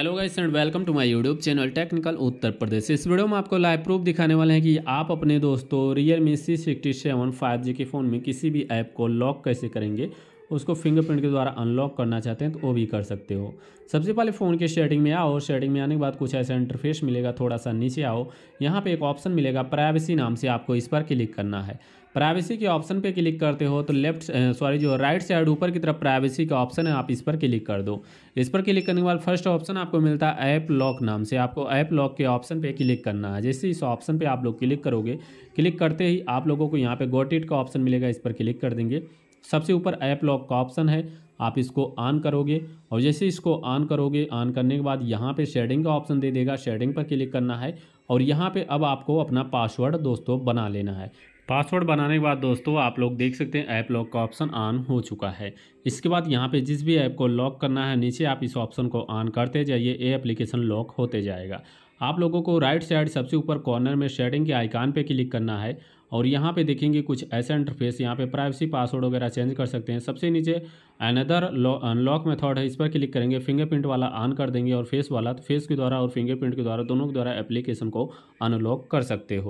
hello guys and welcome to my YouTube channel technical Uttar Pradesh इस video में आपको live proof दिखाने वाले हैं कि आप अपने दोस्तों Realme C sixty seven five G के फ़ोन में किसी भी ऐप को लॉक कैसे करेंगे उसको फिंगरप्रिंट के द्वारा अनलॉक करना चाहते हैं तो वो भी कर सकते हो सबसे पहले फ़ोन के सेटिंग में आओ सेटिंग में आने के बाद कुछ ऐसा इंटरफेस मिलेगा थोड़ा सा नीचे आओ यहाँ पे एक ऑप्शन मिलेगा प्राइवेसी नाम से आपको इस पर क्लिक करना है प्राइवेसी के ऑप्शन पे क्लिक करते हो तो लेफ्ट सॉरी जो राइट साइड ऊपर की तरफ प्राइवेसी का ऑप्शन है आप इस पर क्लिक कर दो इस पर क्लिक करने के बाद फर्स्ट ऑप्शन आपको मिलता है ऐप लॉक नाम से आपको ऐप लॉक के ऑप्शन पे क्लिक करना है जैसे इस ऑप्शन पे आप लोग क्लिक करोगे क्लिक करते ही आप लोगों को यहाँ पे गोटेड का ऑप्शन मिलेगा इस पर क्लिक कर देंगे सबसे ऊपर ऐप लॉक का ऑप्शन है आप इसको ऑन करोगे और जैसे इसको ऑन करोगे ऑन करने के बाद यहाँ पे शेडिंग का ऑप्शन दे देगा शेडिंग पर क्लिक करना है और यहाँ पे अब आपको अपना पासवर्ड दोस्तों बना लेना है पासवर्ड बनाने के बाद दोस्तों आप लोग देख सकते हैं ऐप लॉक का ऑप्शन ऑन हो चुका है इसके बाद यहाँ पे जिस भी ऐप को लॉक करना है नीचे आप इस ऑप्शन को ऑन करते जाइए ये एप्लीकेशन लॉक होते जाएगा आप लोगों को राइट साइड सबसे ऊपर कॉर्नर में शेडिंग के आइकान पे क्लिक करना है और यहाँ पे देखेंगे कुछ ऐसे इंटरफेस यहाँ पे प्राइवेसी पासवर्ड वगैरह चेंज कर सकते हैं सबसे नीचे अनदर अनलॉक मेथड है इस पर क्लिक करेंगे फिंगरप्रिंट वाला ऑन कर देंगे और फेस वाला तो फेस के द्वारा और फिंगरप्रिंट के द्वारा दोनों के द्वारा एप्लीकेशन को अनलॉक कर सकते हो